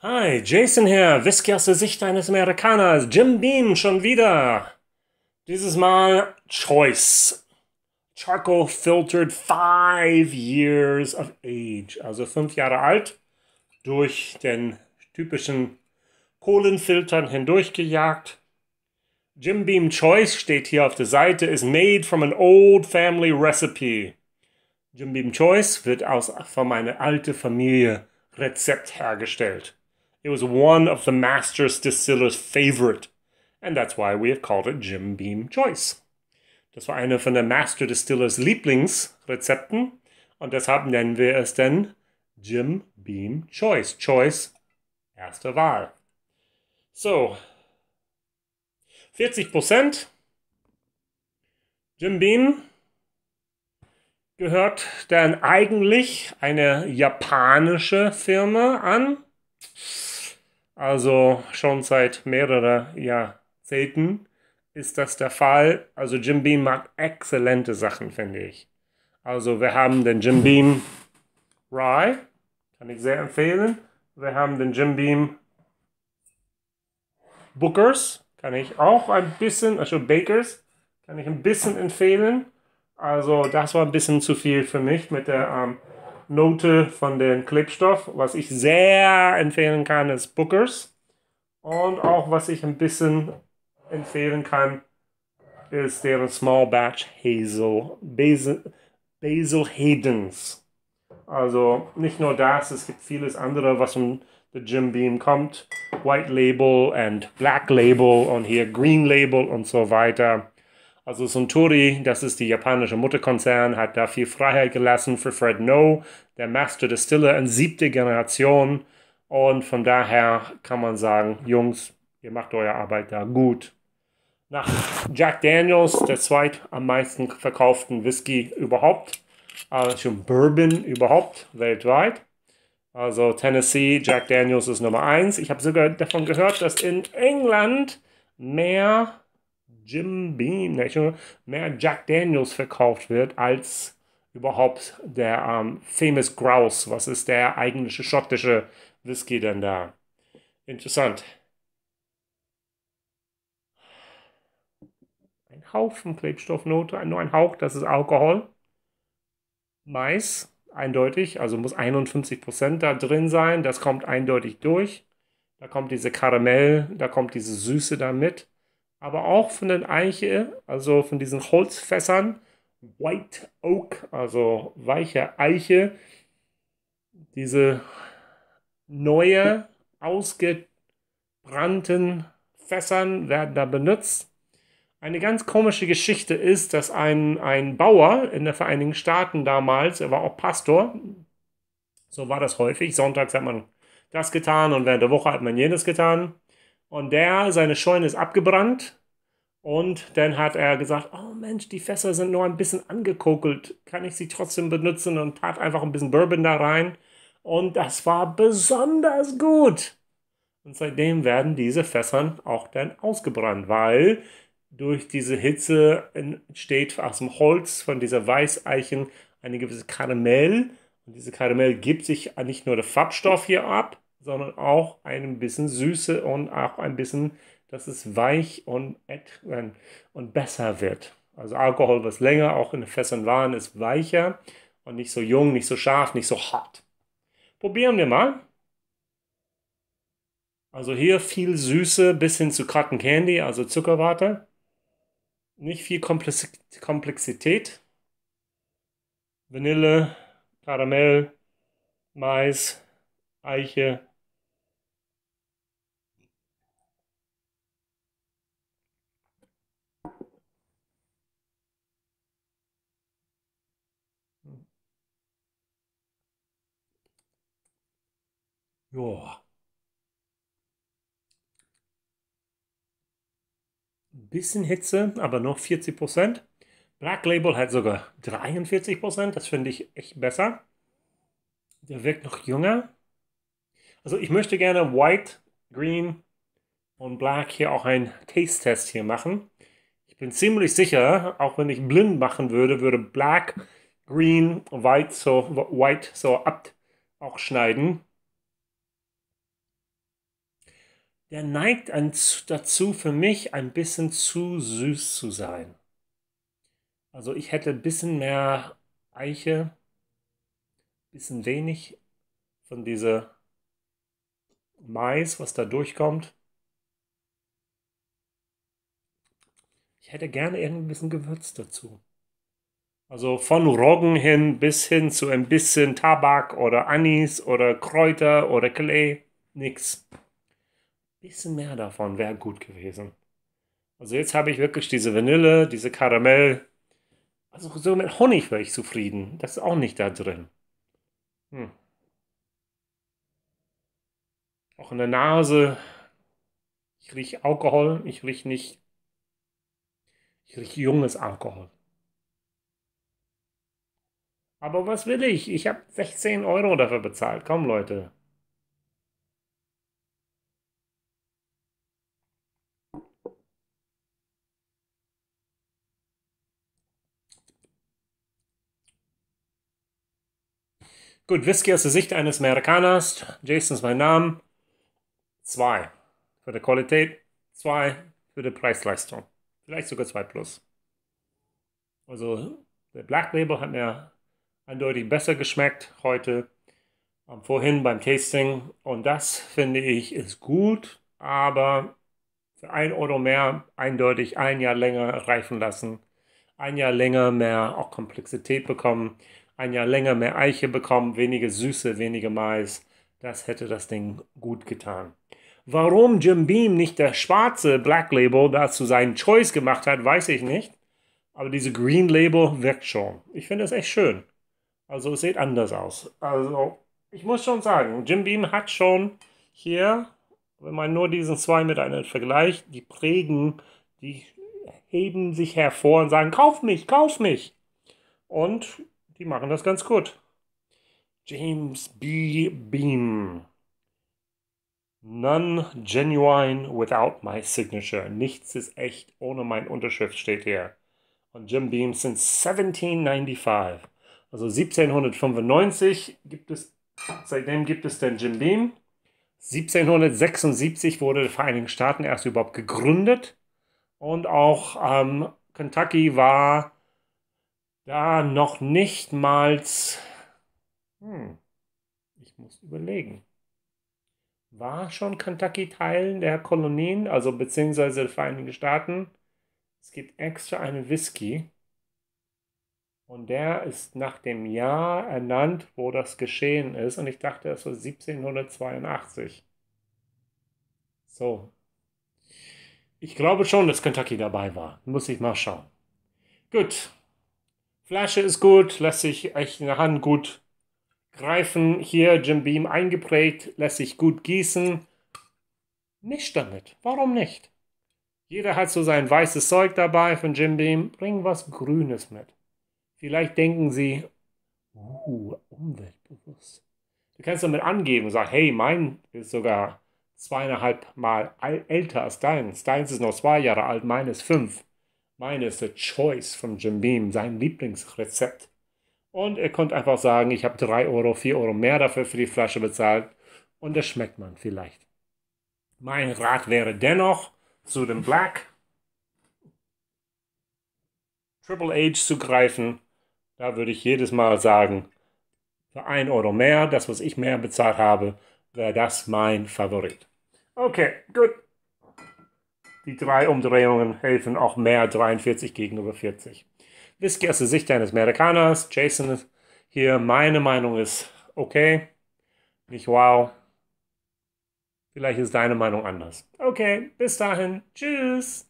Hi, Jason hier, Whisky aus der Sicht eines Amerikaners, Jim Beam schon wieder. Dieses Mal Choice. Charcoal filtered 5 years of age, also 5 Jahre alt, durch den typischen Kohlenfiltern hindurchgejagt. Jim Beam Choice steht hier auf der Seite, is made from an old family recipe. Jim Beam Choice wird aus, von einer alten Familie Rezept hergestellt. It was one of the master's distiller's favorite, and that's why we have called it Jim Beam Choice. Das war eine von der Master Distillers Lieblingsrezepten und deshalb nennen wir es dann Jim Beam Choice. Choice, erste Wahl. So, 40% Jim Beam gehört dann eigentlich eine japanische Firma an. Also schon seit mehreren Jahrzehnten ist das der Fall. Also Jim Beam macht exzellente Sachen, finde ich. Also wir haben den Jim Beam Rye, kann ich sehr empfehlen. Wir haben den Jim Beam Bookers, kann ich auch ein bisschen, also Bakers, kann ich ein bisschen empfehlen. Also das war ein bisschen zu viel für mich mit der ähm, Note von dem Klebstoff. Was ich sehr empfehlen kann, ist Bookers. Und auch was ich ein bisschen empfehlen kann, ist deren Small Batch Hazel. Basil, Basil Haydens. Also nicht nur das, es gibt vieles andere, was um The Jim Beam kommt. White Label und Black Label und hier Green Label und so weiter. Also Suntory, das ist die japanische Mutterkonzern, hat da viel Freiheit gelassen für Fred No, der Master Distiller in siebte Generation. Und von daher kann man sagen, Jungs, ihr macht eure Arbeit da gut. Nach Jack Daniels, der zweit am meisten verkauften Whisky überhaupt, äh, schon Bourbon überhaupt weltweit. Also Tennessee, Jack Daniels ist Nummer eins. Ich habe sogar davon gehört, dass in England mehr Jim Beam, mehr Jack Daniels verkauft wird als überhaupt der ähm, Famous Grouse. Was ist der eigentliche schottische Whisky denn da? Interessant. Ein Haufen Klebstoffnote, nur ein Hauch, das ist Alkohol. Mais, eindeutig, also muss 51% da drin sein, das kommt eindeutig durch. Da kommt diese Karamell, da kommt diese Süße da mit aber auch von den Eiche, also von diesen Holzfässern, White Oak, also weiche Eiche, diese neue, ausgebrannten Fässern werden da benutzt. Eine ganz komische Geschichte ist, dass ein, ein Bauer in den Vereinigten Staaten damals, er war auch Pastor, so war das häufig, sonntags hat man das getan und während der Woche hat man jenes getan. Und der, seine Scheune ist abgebrannt. Und dann hat er gesagt, oh Mensch, die Fässer sind nur ein bisschen angekokelt. Kann ich sie trotzdem benutzen? Und tat einfach ein bisschen Bourbon da rein. Und das war besonders gut. Und seitdem werden diese Fässer auch dann ausgebrannt, weil durch diese Hitze entsteht aus dem Holz von dieser Weißeichen eine gewisse Karamell. Und diese Karamell gibt sich nicht nur der Farbstoff hier ab, sondern auch ein bisschen Süße und auch ein bisschen, dass es weich und, ähm, und besser wird. Also Alkohol, was länger auch in den Fässern waren, ist weicher und nicht so jung, nicht so scharf, nicht so hart. Probieren wir mal. Also hier viel Süße bis hin zu Cotton Candy, also Zuckerwarte. Nicht viel Komplexität. Vanille, Karamell, Mais, Eiche, Ja. Ein bisschen Hitze, aber noch 40 Prozent. Black Label hat sogar 43 Prozent. Das finde ich echt besser. Der wirkt noch jünger. Also ich möchte gerne White, Green und Black hier auch einen Taste-Test hier machen. Ich bin ziemlich sicher, auch wenn ich blind machen würde, würde Black, Green, White so, White so ab auch schneiden. der neigt dazu, für mich ein bisschen zu süß zu sein. Also ich hätte ein bisschen mehr Eiche, ein bisschen wenig von diesem Mais, was da durchkommt. Ich hätte gerne irgendwie ein bisschen Gewürz dazu. Also von Roggen hin bis hin zu ein bisschen Tabak oder Anis oder Kräuter oder Klee. nichts bisschen mehr davon wäre gut gewesen. Also jetzt habe ich wirklich diese Vanille, diese Karamell. Also so mit Honig wäre ich zufrieden. Das ist auch nicht da drin. Hm. Auch in der Nase. Ich rieche Alkohol. Ich rieche nicht. Ich rieche junges Alkohol. Aber was will ich? Ich habe 16 Euro dafür bezahlt. Komm, Leute. Gut, Whisky aus der Sicht eines Amerikaners. Jason ist mein Name. Zwei. Für die Qualität, zwei für die Preisleistung. Vielleicht sogar zwei plus. Also, der Black Label hat mir eindeutig besser geschmeckt heute. Um, vorhin beim Tasting. Und das finde ich ist gut, aber für ein Euro mehr eindeutig ein Jahr länger reifen lassen. Ein Jahr länger mehr auch Komplexität bekommen ein Jahr länger mehr Eiche bekommen, weniger Süße, weniger Mais. Das hätte das Ding gut getan. Warum Jim Beam nicht der schwarze Black Label dazu seinen Choice gemacht hat, weiß ich nicht. Aber diese Green Label wirkt schon. Ich finde es echt schön. Also es sieht anders aus. Also ich muss schon sagen, Jim Beam hat schon hier, wenn man nur diesen zwei miteinander vergleicht, die prägen, die heben sich hervor und sagen, kauf mich, kauf mich. Und die machen das ganz gut. James B. Beam. None genuine without my signature. Nichts ist echt ohne mein Unterschrift steht hier. Und Jim Beam since 1795. Also 1795 gibt es, seitdem gibt es den Jim Beam. 1776 wurde die Vereinigten Staaten erst überhaupt gegründet. Und auch ähm, Kentucky war da noch nicht mal, hm, ich muss überlegen, war schon Kentucky Teil der Kolonien, also beziehungsweise der Vereinigten Staaten. Es gibt extra einen Whisky und der ist nach dem Jahr ernannt, wo das geschehen ist und ich dachte, es war 1782. So. Ich glaube schon, dass Kentucky dabei war. Muss ich mal schauen. Gut, Flasche ist gut, lässt sich echt in der Hand gut greifen. Hier Jim Beam eingeprägt, lässt sich gut gießen. Nicht damit. Warum nicht? Jeder hat so sein weißes Zeug dabei von Jim Beam. Bring was Grünes mit. Vielleicht denken sie, uh, umweltbewusst. Du kannst damit angeben, und sag, hey, mein ist sogar zweieinhalb Mal älter als deins. Deins ist noch zwei Jahre alt, mein ist fünf. Meine ist The Choice von Jim Beam, sein Lieblingsrezept. Und ihr könnt einfach sagen, ich habe 3 Euro, 4 Euro mehr dafür für die Flasche bezahlt und das schmeckt man vielleicht. Mein Rat wäre dennoch, zu dem Black Triple H zu greifen. Da würde ich jedes Mal sagen, für 1 Euro mehr, das was ich mehr bezahlt habe, wäre das mein Favorit. Okay, gut. Die drei Umdrehungen helfen auch mehr 43 gegenüber 40. Whisky aus der Sicht eines Amerikaners. Jason ist hier, meine Meinung ist okay. Nicht wow. Vielleicht ist deine Meinung anders. Okay, bis dahin. Tschüss.